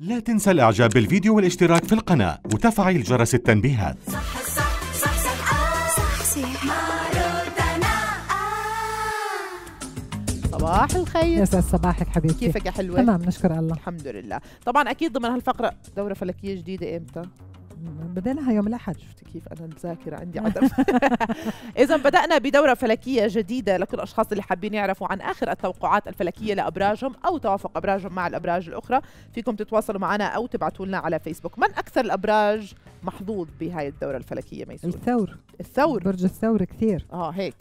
لا تنسى الاعجاب بالفيديو والاشتراك في القناة وتفعيل جرس التنبيهات صباح الخير يسعد صباحك حبيبتي كيفك يا حلوة؟ تمام نشكر الله الحمد لله طبعا أكيد ضمن هالفقرة دورة فلكية جديدة إمتى؟ بديناها يوم الاحد شفتي كيف انا الذاكره عندي عدم اذا بدانا بدوره فلكيه جديده لكل الاشخاص اللي حابين يعرفوا عن اخر التوقعات الفلكيه لابراجهم او توافق ابراجهم مع الابراج الاخرى فيكم تتواصلوا معنا او تبعتوا لنا على فيسبوك من اكثر الابراج محظوظ بهاي الدوره الفلكيه ميسور الثور الثور برج الثور كثير اه هيك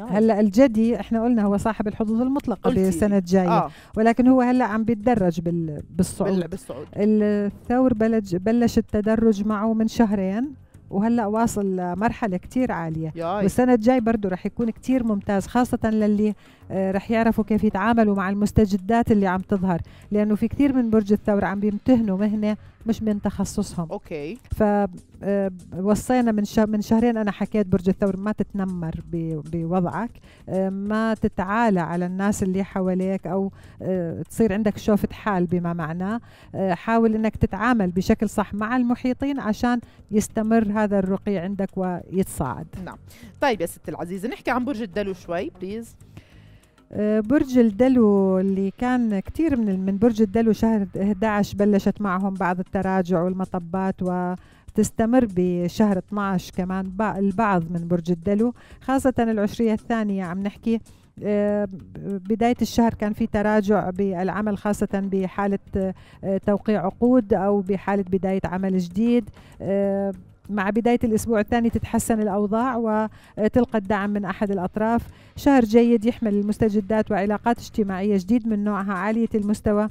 هلا الجدي احنا قلنا هو صاحب الحظوظ المطلقه بالسنه الجايه آه. ولكن هو هلا عم بيتدرج بال... بالصعود بالصعود الثور بلج بلش التدرج معه من شهرين وهلا واصل مرحله كتير عاليه والسنه الجاي برضه رح يكون كتير ممتاز خاصه للي آه، رح يعرفوا كيف يتعاملوا مع المستجدات اللي عم تظهر لانه في كثير من برج الثور عم بيمتهنوا مهنه مش من تخصصهم اوكي فوصينا آه، من من شهرين انا حكيت برج الثور ما تتنمر بوضعك آه، ما تتعالى على الناس اللي حواليك او تصير عندك شوفة حال بما معناه حاول انك تتعامل بشكل صح مع المحيطين عشان يستمر هذا الرقي عندك ويتصاعد نعم طيب يا ست العزيزة نحكي عن برج الدلو شوي بليز آه، برج الدلو اللي كان كثير من من برج الدلو شهر 11 بلشت معهم بعض التراجع والمطبات و تستمر بشهر 12 كمان البعض من برج الدلو خاصة العشرية الثانية عم نحكي آه، بداية الشهر كان في تراجع بالعمل خاصة بحالة آه، توقيع عقود أو بحالة بداية عمل جديد مع بداية الأسبوع الثاني تتحسن الأوضاع وتلقى الدعم من أحد الأطراف شهر جيد يحمل المستجدات وعلاقات اجتماعية جديد من نوعها عالية المستوى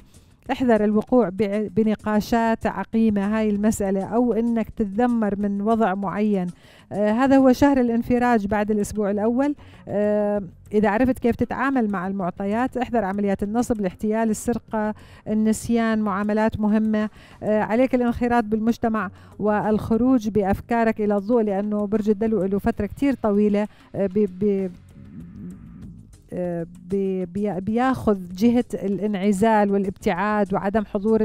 احذر الوقوع بنقاشات عقيمة هاي المسألة أو أنك تتذمر من وضع معين آه هذا هو شهر الانفراج بعد الأسبوع الأول آه إذا عرفت كيف تتعامل مع المعطيات احذر عمليات النصب الاحتيال السرقة النسيان معاملات مهمة آه عليك الانخراط بالمجتمع والخروج بأفكارك إلى الضوء لأنه برج الدلو له فترة كتير طويلة آه بياخذ جهه الانعزال والابتعاد وعدم حضور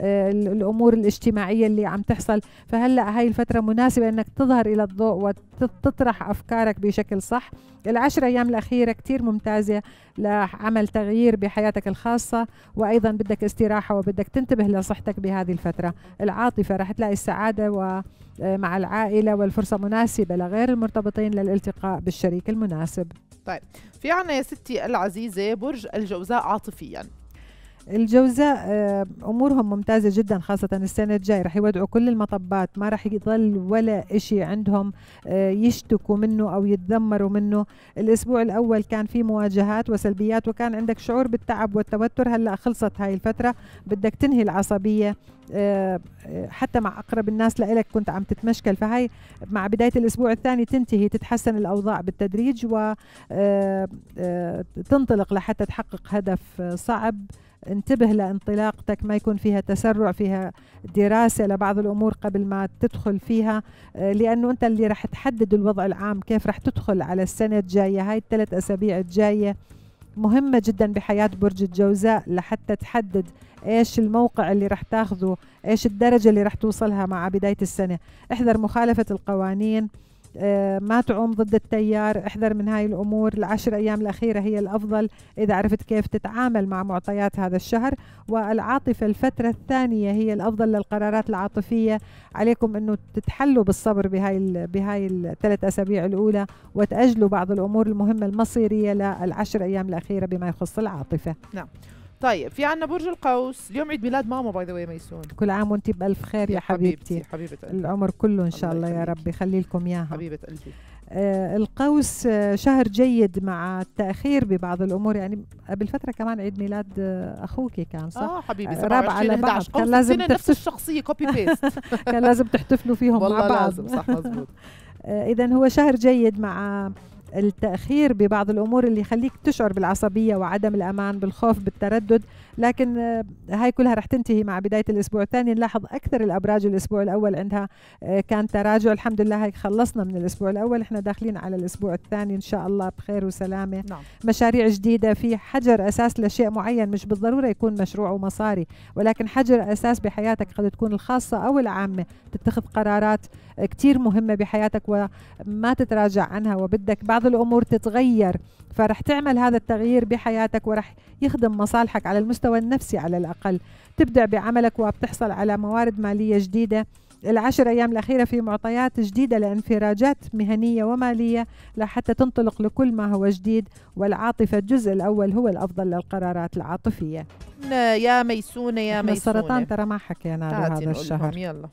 الامور الاجتماعيه اللي عم تحصل فهلا هاي الفتره مناسبه انك تظهر الى الضوء وتطرح افكارك بشكل صح العشر ايام الاخيره كثير ممتازه لعمل تغيير بحياتك الخاصه وايضا بدك استراحه وبدك تنتبه لصحتك بهذه الفتره العاطفه رح تلاقي السعاده و مع العائله والفرصه مناسبه لغير المرتبطين للالتقاء بالشريك المناسب طيب في عنا يا ستي العزيزة برج الجوزاء عاطفيا الجوزاء آه، امورهم ممتازه جدا خاصه السنه الجاي رح يودعوا كل المطبات ما رح يضل ولا شيء عندهم آه، يشتكوا منه او يتذمروا منه الاسبوع الاول كان في مواجهات وسلبيات وكان عندك شعور بالتعب والتوتر هلا خلصت هاي الفتره بدك تنهي العصبيه آه، حتى مع اقرب الناس لإلك كنت عم تتمشكل فهي مع بدايه الاسبوع الثاني تنتهي تتحسن الاوضاع بالتدريج وتنطلق لحتى تحقق هدف صعب انتبه لانطلاقتك ما يكون فيها تسرع فيها دراسة لبعض الأمور قبل ما تدخل فيها آه، لأنه أنت اللي رح تحدد الوضع العام كيف رح تدخل على السنة الجاية هاي الثلاث أسابيع الجاية مهمة جدا بحياة برج الجوزاء لحتى تحدد ايش الموقع اللي رح تاخذه ايش الدرجة اللي رح توصلها مع بداية السنة احذر مخالفة القوانين آه، ما تعوم ضد التيار احذر من هاي الأمور العشر أيام الأخيرة هي الأفضل إذا عرفت كيف تتعامل مع معطيات هذا الشهر والعاطفة الفترة الثانية هي الأفضل للقرارات العاطفية عليكم أنه تتحلوا بالصبر بهاي, بهاي الثلاث أسابيع الأولى وتأجلوا بعض الأمور المهمة المصيرية للعشر أيام الأخيرة بما يخص العاطفة نعم طيب في عندنا برج القوس اليوم عيد ميلاد ماما باي ذا واي ميسون كل عام وانت بالف خير يا حبيبتي حبيبتي حبيبة العمر كله ان شاء الله, الله يا رب يخلي لكم اياها حبيبه قلبي آه القوس آه شهر جيد مع التاخير ببعض الامور يعني قبل فتره كمان عيد ميلاد آه كان صح اه حبيبي رابع على بعض كان لازم نفس الشخصيه كوبي بيست كان لازم تحتفلوا فيهم مع بعض والله لازم صح مزبوط آه، اذا هو شهر جيد مع التأخير ببعض الأمور اللي يخليك تشعر بالعصبية وعدم الأمان بالخوف بالتردد لكن آه، هاي كلها رح تنتهي مع بداية الأسبوع الثاني نلاحظ أكثر الأبراج الأسبوع الأول عندها آه، كان تراجع الحمد لله هيك خلصنا من الأسبوع الأول إحنا داخلين على الأسبوع الثاني إن شاء الله بخير وسلامة نعم. مشاريع جديدة في حجر أساس لشيء معين مش بالضرورة يكون مشروع ومصاري ولكن حجر أساس بحياتك قد تكون الخاصة أو العامة تتخذ قرارات آه، كتير مهمة بحياتك وما تتراجع عنها وبدك بعض بعض الامور تتغير فرح تعمل هذا التغيير بحياتك ورح يخدم مصالحك على المستوى النفسي على الاقل تبدع بعملك وبتحصل على موارد ماليه جديده العشر أيام الأخيرة في معطيات جديدة لانفراجات مهنية ومالية لحتى تنطلق لكل ما هو جديد والعاطفة الجزء الأول هو الأفضل للقرارات العاطفية يا ميسونة يا ميسونة السرطان ترى ما حكينا له هذا الشهر يلا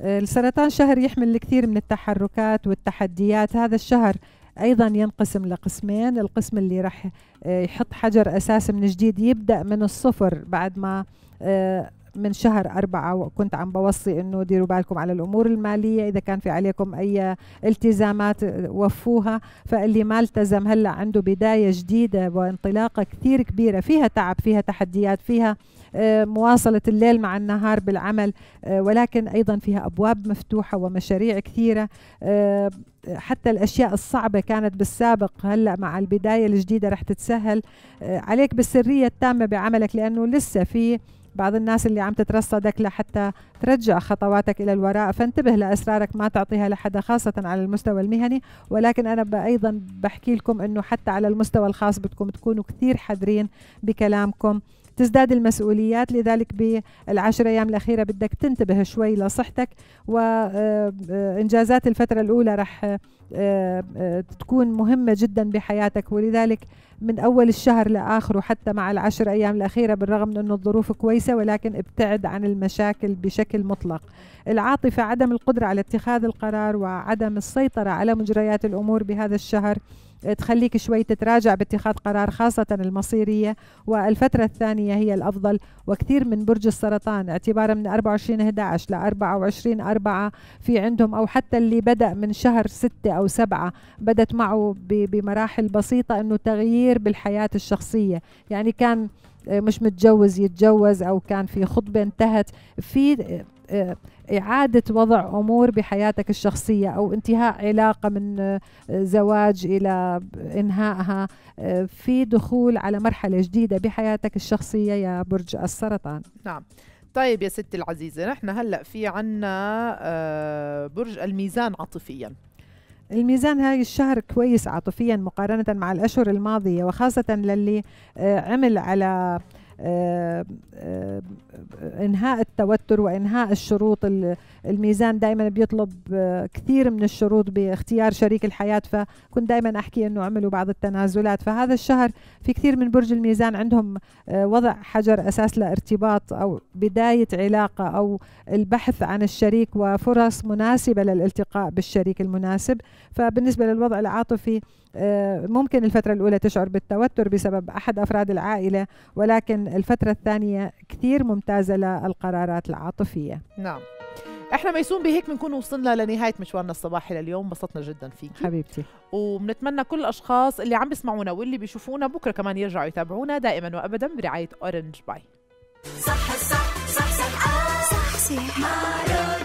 السرطان شهر يحمل الكثير من التحركات والتحديات هذا الشهر ايضا ينقسم لقسمين القسم اللي راح آه، يحط حجر اساس من جديد يبدا من الصفر بعد ما آه، من شهر أربعة وكنت عم بوصي أنه ديروا بالكم على الأمور المالية إذا كان في عليكم أي التزامات وفوها فاللي ما التزم هلأ عنده بداية جديدة وانطلاقة كثير كبيرة فيها تعب فيها تحديات فيها آه، مواصلة الليل مع النهار بالعمل آه، ولكن أيضا فيها أبواب مفتوحة ومشاريع كثيرة آه، حتى الأشياء الصعبة كانت بالسابق هلأ مع البداية الجديدة رح تتسهل عليك بالسرية التامة بعملك لأنه لسه في بعض الناس اللي عم تترصدك لحتى ترجع خطواتك إلى الوراء فانتبه لأسرارك ما تعطيها لحدا خاصة على المستوى المهني ولكن أنا أيضا بحكي لكم أنه حتى على المستوى الخاص بدكم تكونوا كثير حذرين بكلامكم تزداد المسؤوليات لذلك بالعشر أيام الأخيرة بدك تنتبه شوي لصحتك وإنجازات آه، آه، الفترة الأولى رح آه، تكون مهمة جدا بحياتك ولذلك من أول الشهر لآخره حتى مع العشر أيام الأخيرة بالرغم من أنه الظروف كويسة ولكن ابتعد عن المشاكل بشكل مطلق العاطفة عدم القدرة على اتخاذ القرار وعدم السيطرة على مجريات الأمور بهذا الشهر تخليك شوي تتراجع باتخاذ قرار خاصة المصيرية والفترة الثانية هي الأفضل وكثير من برج السرطان اعتبارا من 24 11 ل 24 4 في عندهم أو حتى اللي بدأ من شهر 6 أو 7 بدت معه بمراحل بسيطة أنه تغيير بالحياة الشخصية يعني كان مش متجوز يتجوز أو كان في خطبة انتهت في آه، إعادة وضع أمور بحياتك الشخصية أو انتهاء علاقة من آه، زواج إلى إنهائها آه، في دخول على مرحلة جديدة بحياتك الشخصية يا برج السرطان نعم طيب يا ستي العزيزة نحن هلأ في عنا آه، برج الميزان عاطفياً الميزان هاي الشهر كويس عاطفيا مقارنة مع الأشهر الماضية وخاصة للي عمل على آه، آه، آه، انهاء التوتر وانهاء الشروط الميزان دائما بيطلب كثير من الشروط باختيار شريك الحياه فكنت دائما احكي انه عملوا بعض التنازلات فهذا الشهر في كثير من برج الميزان عندهم وضع حجر اساس لارتباط او بدايه علاقه او البحث عن الشريك وفرص مناسبه للالتقاء بالشريك المناسب فبالنسبه للوضع العاطفي ممكن الفترة الأولى تشعر بالتوتر بسبب أحد أفراد العائلة ولكن الفترة الثانية كثير ممتازة للقرارات العاطفية نعم احنا ميسون بهيك بنكون وصلنا لنهايه مشوارنا الصباحي لليوم انبسطنا جدا فيك حبيبتي وبنتمنى كل الاشخاص اللي عم بيسمعونا واللي بيشوفونا بكره كمان يرجعوا يتابعونا دائما وابدا برعايه اورنج باي صح صح صح صح, صح, صح, صح, صح, صح, صح, صح, صح, صح